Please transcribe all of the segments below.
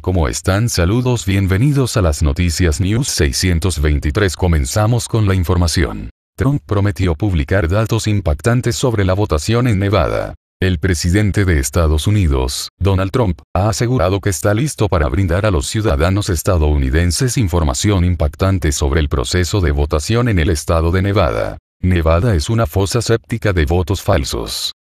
¿cómo están? Saludos, bienvenidos a las noticias News 623. Comenzamos con la información. Trump prometió publicar datos impactantes sobre la votación en Nevada. El presidente de Estados Unidos, Donald Trump, ha asegurado que está listo para brindar a los ciudadanos estadounidenses información impactante sobre el proceso de votación en el estado de Nevada. Nevada es una fosa séptica de votos falsos.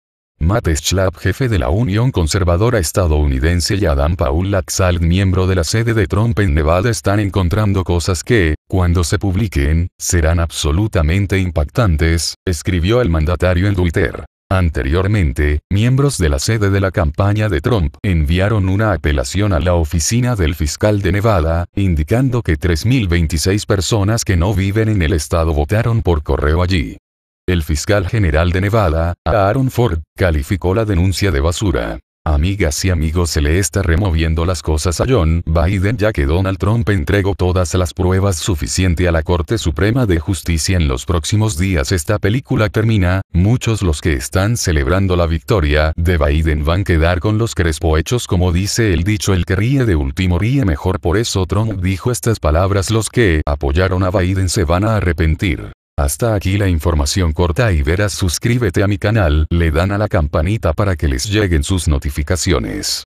Matt Schlapp jefe de la Unión Conservadora Estadounidense y Adam Paul Laxalt miembro de la sede de Trump en Nevada están encontrando cosas que, cuando se publiquen, serán absolutamente impactantes, escribió el mandatario en Twitter. Anteriormente, miembros de la sede de la campaña de Trump enviaron una apelación a la oficina del fiscal de Nevada, indicando que 3.026 personas que no viven en el estado votaron por correo allí. El fiscal general de Nevada, Aaron Ford, calificó la denuncia de basura. Amigas y amigos, se le está removiendo las cosas a John Biden ya que Donald Trump entregó todas las pruebas suficientes a la Corte Suprema de Justicia en los próximos días. Esta película termina, muchos los que están celebrando la victoria de Biden van a quedar con los crespo hechos como dice el dicho el que ríe de último ríe mejor por eso Trump dijo estas palabras los que apoyaron a Biden se van a arrepentir. Hasta aquí la información corta y verás suscríbete a mi canal, le dan a la campanita para que les lleguen sus notificaciones.